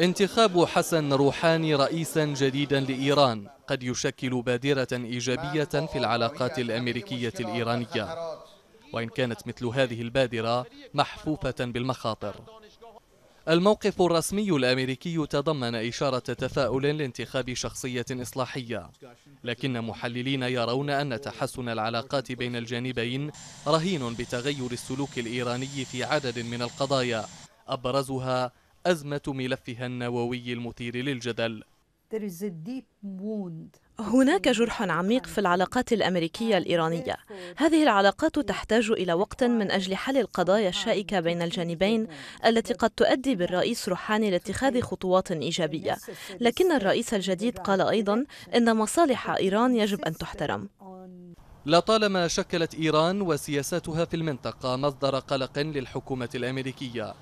انتخاب حسن روحاني رئيسا جديدا لإيران قد يشكل بادرة إيجابية في العلاقات الأمريكية الإيرانية وإن كانت مثل هذه البادرة محفوفة بالمخاطر الموقف الرسمي الأمريكي تضمن إشارة تفاؤل لانتخاب شخصية إصلاحية لكن محللين يرون أن تحسن العلاقات بين الجانبين رهين بتغير السلوك الإيراني في عدد من القضايا أبرزها أزمة ملفها النووي المثير للجدل هناك جرح عميق في العلاقات الأمريكية الإيرانية هذه العلاقات تحتاج إلى وقت من أجل حل القضايا الشائكة بين الجانبين التي قد تؤدي بالرئيس روحاني لاتخاذ خطوات إيجابية لكن الرئيس الجديد قال أيضا أن مصالح إيران يجب أن تحترم لطالما شكلت إيران وسياساتها في المنطقة مصدر قلق للحكومة الأمريكية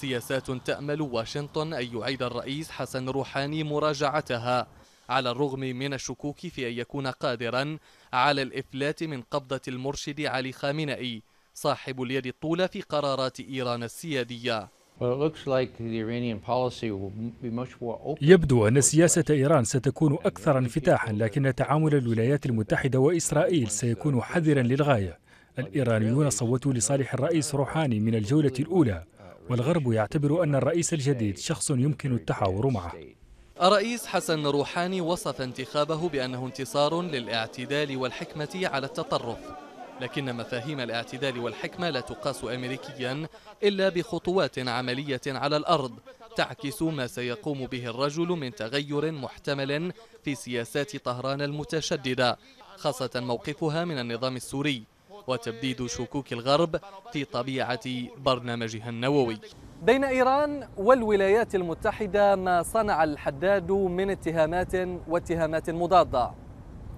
سياسات تأمل واشنطن أن يعيد الرئيس حسن روحاني مراجعتها على الرغم من الشكوك في أن يكون قادرا على الإفلات من قبضة المرشد علي خامنئي صاحب اليد الطولى في قرارات إيران السيادية يبدو أن سياسة إيران ستكون أكثر انفتاحا لكن تعامل الولايات المتحدة وإسرائيل سيكون حذرا للغاية الإيرانيون صوتوا لصالح الرئيس روحاني من الجولة الأولى والغرب يعتبر أن الرئيس الجديد شخص يمكن التحاور معه الرئيس حسن روحاني وصف انتخابه بأنه انتصار للاعتدال والحكمة على التطرف لكن مفاهيم الاعتدال والحكمة لا تقاس أمريكيا إلا بخطوات عملية على الأرض تعكس ما سيقوم به الرجل من تغير محتمل في سياسات طهران المتشددة خاصة موقفها من النظام السوري وتبديد شكوك الغرب في طبيعة برنامجها النووي بين إيران والولايات المتحدة ما صنع الحداد من اتهامات واتهامات مضادة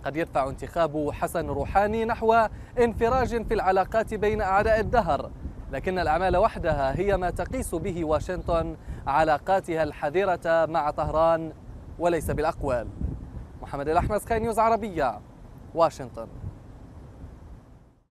قد يدفع انتخاب حسن روحاني نحو انفراج في العلاقات بين أعداء الدهر لكن الأعمال وحدها هي ما تقيس به واشنطن علاقاتها الحذرة مع طهران وليس بالأقوال محمد الأحمد كان نيوز عربية واشنطن